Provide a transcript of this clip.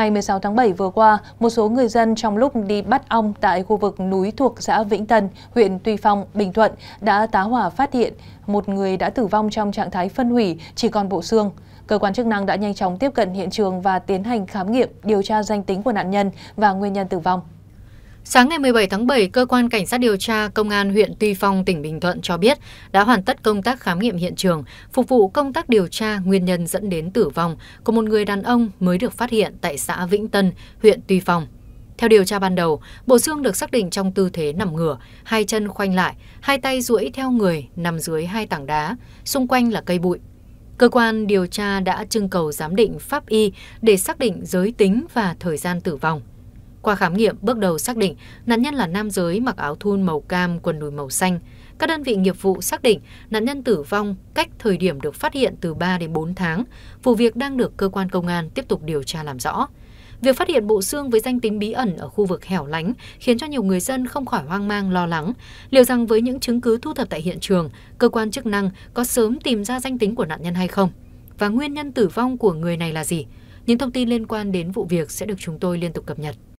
Ngày 16 tháng 7 vừa qua, một số người dân trong lúc đi bắt ong tại khu vực núi thuộc xã Vĩnh Tân, huyện Tuy Phong, Bình Thuận đã tá hỏa phát hiện một người đã tử vong trong trạng thái phân hủy, chỉ còn bộ xương. Cơ quan chức năng đã nhanh chóng tiếp cận hiện trường và tiến hành khám nghiệm, điều tra danh tính của nạn nhân và nguyên nhân tử vong. Sáng ngày 17 tháng 7, Cơ quan Cảnh sát điều tra Công an huyện Tuy Phong, tỉnh Bình Thuận cho biết đã hoàn tất công tác khám nghiệm hiện trường, phục vụ công tác điều tra nguyên nhân dẫn đến tử vong của một người đàn ông mới được phát hiện tại xã Vĩnh Tân, huyện Tuy Phong. Theo điều tra ban đầu, bộ xương được xác định trong tư thế nằm ngửa, hai chân khoanh lại, hai tay duỗi theo người nằm dưới hai tảng đá, xung quanh là cây bụi. Cơ quan điều tra đã trưng cầu giám định pháp y để xác định giới tính và thời gian tử vong. Qua khám nghiệm, bước đầu xác định nạn nhân là nam giới mặc áo thun màu cam, quần đùi màu xanh. Các đơn vị nghiệp vụ xác định nạn nhân tử vong cách thời điểm được phát hiện từ 3 đến 4 tháng. Vụ việc đang được cơ quan công an tiếp tục điều tra làm rõ. Việc phát hiện bộ xương với danh tính bí ẩn ở khu vực hẻo lánh khiến cho nhiều người dân không khỏi hoang mang lo lắng. Liệu rằng với những chứng cứ thu thập tại hiện trường, cơ quan chức năng có sớm tìm ra danh tính của nạn nhân hay không? Và nguyên nhân tử vong của người này là gì? Những thông tin liên quan đến vụ việc sẽ được chúng tôi liên tục cập nhật.